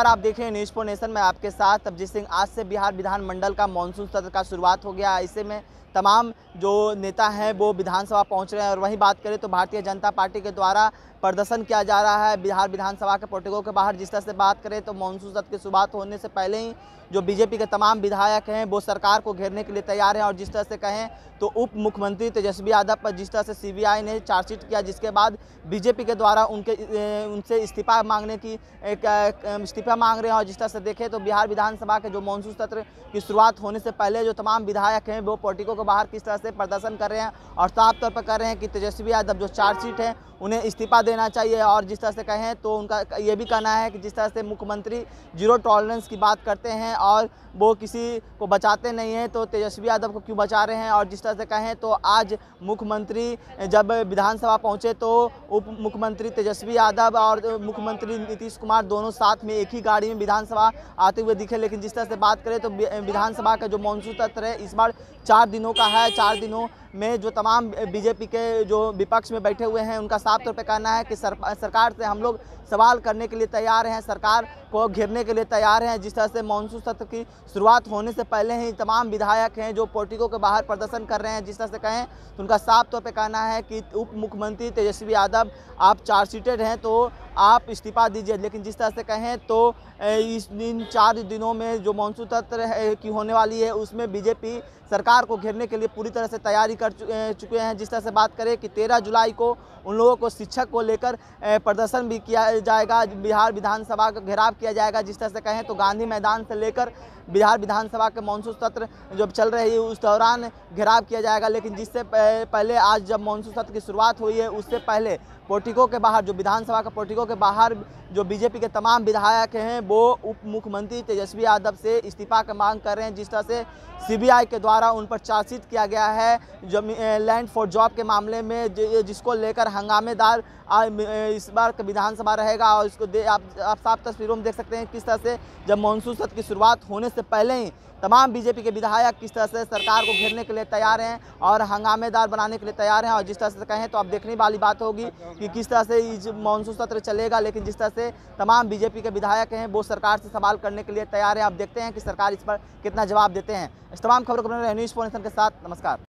और आप देख रहे हैं न्यूज फोर नेशन में आपके साथ अभिजीत सिंह आज से बिहार विधानमंडल का मानसून सत्र का शुरुआत हो गया ऐसे में तमाम जो नेता हैं वो विधानसभा पहुंच रहे हैं और वहीं बात करें तो भारतीय जनता पार्टी के द्वारा प्रदर्शन किया जा रहा है बिहार विधानसभा के पोटकों के बाहर जिस तरह से बात करें तो मानसून सत्र की शुरुआत होने से पहले ही जो बीजेपी के तमाम विधायक हैं वो सरकार को घेरने के लिए तैयार हैं और जिस तरह से कहें तो उप मुख्यमंत्री तेजस्वी यादव पर जिस तरह से सीबीआई ने चार्जशीट किया जिसके बाद बीजेपी के द्वारा उनके उनसे इस्तीफा मांगने की एक इस्तीफा इस्तीफा मांग रहे हैं और जिस तरह से देखें तो बिहार विधानसभा के जो मानसून सत्र की शुरुआत होने से पहले जो तमाम विधायक हैं वो पोर्टिको के बाहर किस तरह से प्रदर्शन कर रहे हैं और साफ तौर पर कर रहे हैं कि तेजस्वी यादव जो चार्जशीट है उन्हें इस्तीफा देना चाहिए और जिस तरह से कहें तो उनका ये भी कहना है कि जिस तरह से मुख्यमंत्री जीरो टॉलरेंस की बात करते हैं और वो किसी को बचाते नहीं हैं तो तेजस्वी यादव को क्यों बचा रहे हैं और जिस तरह से कहें तो आज मुख्यमंत्री जब विधानसभा पहुँचे तो उप मुख्यमंत्री तेजस्वी यादव और मुख्यमंत्री नीतीश कुमार दोनों साथ में एक ही गाड़ी में विधानसभा आते हुए दिखे लेकिन जिस तरह से बात करें तो विधानसभा का जो मानसून तत्र है इस बार चार दिनों का है चार दिनों में जो तमाम बीजेपी के जो विपक्ष में बैठे हुए हैं उनका साफ तौर पर कहना है कि सरकार से हम लोग सवाल करने के लिए तैयार हैं सरकार को घेरने के लिए तैयार हैं जिस तरह से मानसून सत्र की शुरुआत होने से पहले ही तमाम विधायक हैं जो पोर्टिको के बाहर प्रदर्शन कर रहे हैं जिस तरह से कहें तो उनका साफ तौर पर कहना है कि उप मुख्यमंत्री तेजस्वी यादव आप चार सीटेड हैं तो आप इस्तीफा दीजिए लेकिन जिस तरह से कहें तो इस इन चार दिनों में जो मानसून सत्र की होने वाली है उसमें बीजेपी सरकार को घेरने के लिए पूरी तरह से तैयारी कर चुके हैं जिस तरह से बात करें कि तेरह जुलाई को उन लोगों को शिक्षक को लेकर प्रदर्शन भी किया जाएगा बिहार विधानसभा का घेराव किया जाएगा जिस तरह से कहें तो गांधी मैदान से लेकर बिहार विधानसभा के मानसून सत्र जो चल रही है उस दौरान घेराव किया जाएगा लेकिन जिससे पहले आज जब मानसून सत्र की शुरुआत हुई है उससे पहले पोर्टिको के बाहर जो विधानसभा का पोर्टिको के बाहर जो बीजेपी के तमाम विधायक हैं वो उप मुख्यमंत्री तेजस्वी यादव से इस्तीफा का मांग कर रहे हैं जिस तरह से सीबीआई के द्वारा उन पर चार्जशीट किया गया है लैंड फॉर जॉब के मामले में जिसको लेकर हंगामेदार इस बार विधानसभा रहेगा और इसको दे आप आप साफ तस्वीरों में देख सकते हैं किस तरह से जब मानसून सत्र की शुरुआत होने से पहले ही तमाम बीजेपी के विधायक किस तरह से सरकार को घेरने के लिए तैयार हैं और हंगामेदार बनाने के लिए तैयार हैं और जिस तरह से कहें तो अब देखने वाली बात होगी कि किस तरह से मानसून सत्र चलेगा लेकिन जिस तरह से से तमाम बीजेपी के विधायक हैं वो सरकार से सवाल करने के लिए तैयार है आप देखते हैं कि सरकार इस पर कितना जवाब देते हैं इस तमाम खबरों को न्यूज़ फोनेशन के साथ नमस्कार